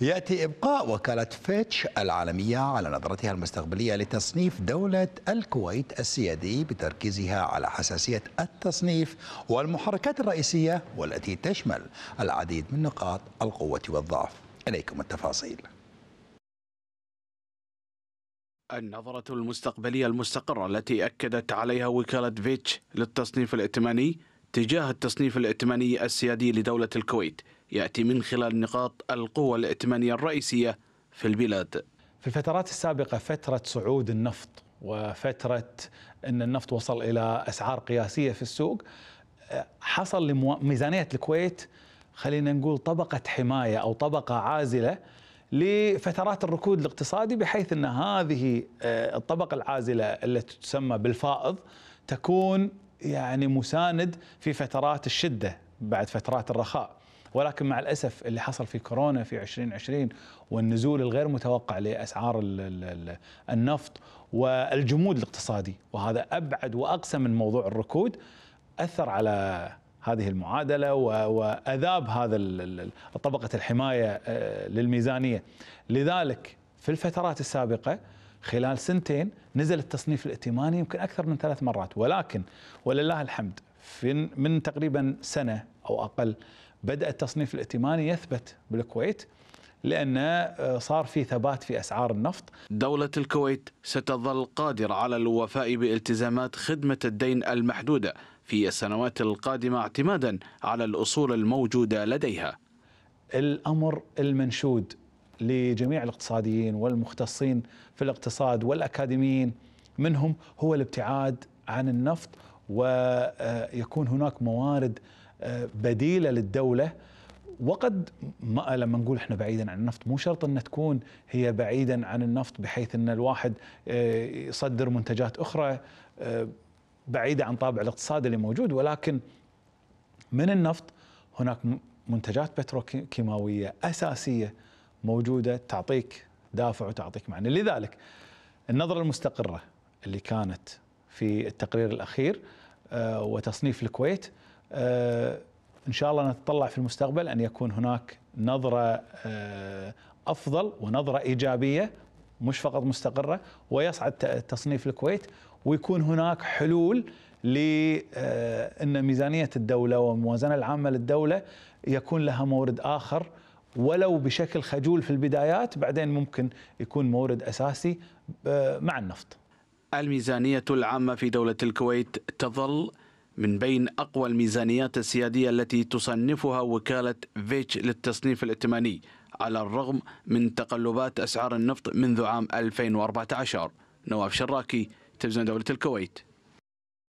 يأتي إبقاء وكالة فيتش العالمية على نظرتها المستقبلية لتصنيف دولة الكويت السيادي بتركيزها على حساسية التصنيف والمحركات الرئيسية والتي تشمل العديد من نقاط القوة والضعف إليكم التفاصيل النظرة المستقبلية المستقرة التي أكدت عليها وكالة فيتش للتصنيف الائتماني تجاه التصنيف الائتماني السيادي لدولة الكويت يأتي من خلال نقاط القوة الائتمانية الرئيسية في البلاد في الفترات السابقة فترة صعود النفط وفترة أن النفط وصل إلى أسعار قياسية في السوق حصل لميزانية الكويت خلينا نقول طبقة حماية أو طبقة عازلة لفترات الركود الاقتصادي بحيث أن هذه آه، الطبقة العازلة التي تسمى بالفائض تكون يعني مساند في فترات الشدة بعد فترات الرخاء ولكن مع الاسف اللي حصل في كورونا في 2020 والنزول الغير متوقع لاسعار النفط والجمود الاقتصادي وهذا ابعد واقسى من موضوع الركود اثر على هذه المعادله واذاب هذا طبقه الحمايه آه، للميزانيه لذلك في الفترات السابقه خلال سنتين نزل التصنيف الائتماني يمكن اكثر من ثلاث مرات ولكن ولله الحمد في من تقريبا سنه او اقل بدأ التصنيف الائتماني يثبت بالكويت لأن آه، صار في ثبات في أسعار النفط دولة الكويت ستظل قادرة على الوفاء بالتزامات خدمة الدين المحدودة في السنوات القادمة اعتمادا على الأصول الموجودة لديها الأمر المنشود لجميع الاقتصاديين والمختصين في الاقتصاد والأكاديميين منهم هو الابتعاد عن النفط ويكون آه، هناك موارد بديله للدوله وقد ما لما نقول احنا بعيدا عن النفط مو شرط ان تكون هي بعيدا عن النفط بحيث ان الواحد آه، يصدر منتجات اخرى آه، بعيده عن طابع الاقتصاد اللي موجود ولكن من النفط هناك منتجات بتروكيماويه اساسيه موجوده تعطيك دافع وتعطيك معنى لذلك النظره المستقره اللي كانت في التقرير الاخير آه، وتصنيف الكويت آه، ان شاء الله نتطلع في المستقبل ان يكون هناك نظره آه، افضل ونظره ايجابيه مش فقط مستقره ويصعد تصنيف الكويت ويكون هناك حلول لان آه، ميزانيه الدوله والموازنه العامه للدوله يكون لها مورد اخر ولو بشكل خجول في البدايات بعدين ممكن يكون مورد اساسي مع النفط. الميزانيه العامه في دوله الكويت تظل من بين أقوى الميزانيات السيادية التي تصنفها وكالة فيتش للتصنيف الائتماني على الرغم من تقلبات أسعار النفط منذ عام 2014 نواف شراكي تلفزيون دولة الكويت